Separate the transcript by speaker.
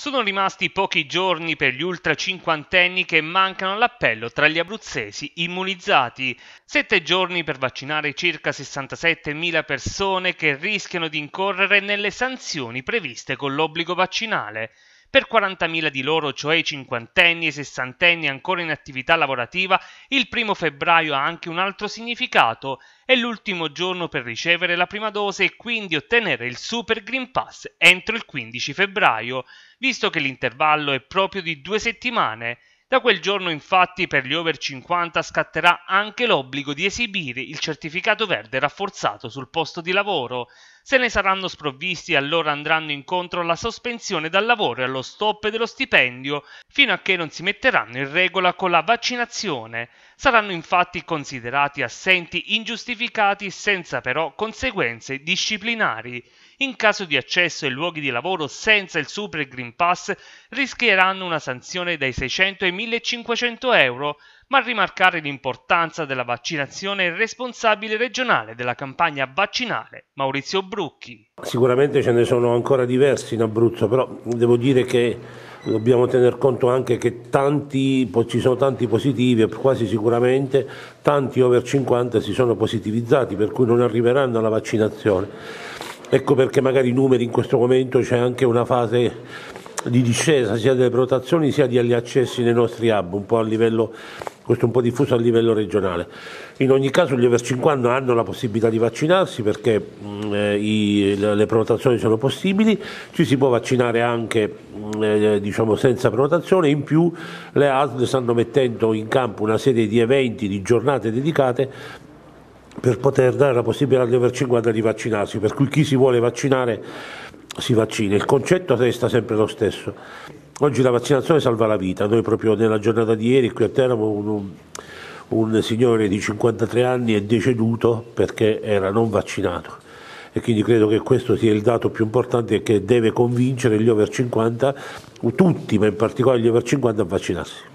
Speaker 1: Sono rimasti pochi giorni per gli ultra cinquantenni che mancano all'appello tra gli abruzzesi immunizzati, sette giorni per vaccinare circa 67.000 persone che rischiano di incorrere nelle sanzioni previste con l'obbligo vaccinale. Per 40.000 di loro, cioè i cinquantenni e i sessantenni ancora in attività lavorativa, il primo febbraio ha anche un altro significato, è l'ultimo giorno per ricevere la prima dose e quindi ottenere il Super Green Pass entro il 15 febbraio, visto che l'intervallo è proprio di due settimane. Da quel giorno infatti per gli over 50 scatterà anche l'obbligo di esibire il certificato verde rafforzato sul posto di lavoro, se ne saranno sprovvisti allora andranno incontro alla sospensione dal lavoro e allo stop dello stipendio fino a che non si metteranno in regola con la vaccinazione. Saranno infatti considerati assenti ingiustificati senza però conseguenze disciplinari. In caso di accesso ai luoghi di lavoro senza il Super Green Pass rischieranno una sanzione dai 600 ai 1500 euro ma a rimarcare l'importanza della vaccinazione il responsabile regionale della campagna vaccinale, Maurizio Brucchi.
Speaker 2: Sicuramente ce ne sono ancora diversi in Abruzzo, però devo dire che dobbiamo tener conto anche che tanti, ci sono tanti positivi e quasi sicuramente tanti over 50 si sono positivizzati, per cui non arriveranno alla vaccinazione. Ecco perché magari i numeri in questo momento c'è anche una fase di discesa sia delle prenotazioni sia degli accessi nei nostri hub, un po' a livello questo è un po' diffuso a livello regionale. In ogni caso gli over 50 hanno la possibilità di vaccinarsi perché mh, mm, eh, i, le prenotazioni sono possibili, ci si può vaccinare anche mh, mm, eh, diciamo senza prenotazione, in più le ASL stanno mettendo in campo una serie di eventi, di giornate dedicate per poter dare la possibilità agli over 50 di vaccinarsi, per cui chi si vuole vaccinare si vaccina. Il concetto resta sempre lo stesso Oggi la vaccinazione salva la vita, noi proprio nella giornata di ieri qui a Teramo un, un signore di 53 anni è deceduto perché era non vaccinato e quindi credo che questo sia il dato più importante che deve
Speaker 1: convincere gli over 50, tutti ma in particolare gli over 50 a vaccinarsi.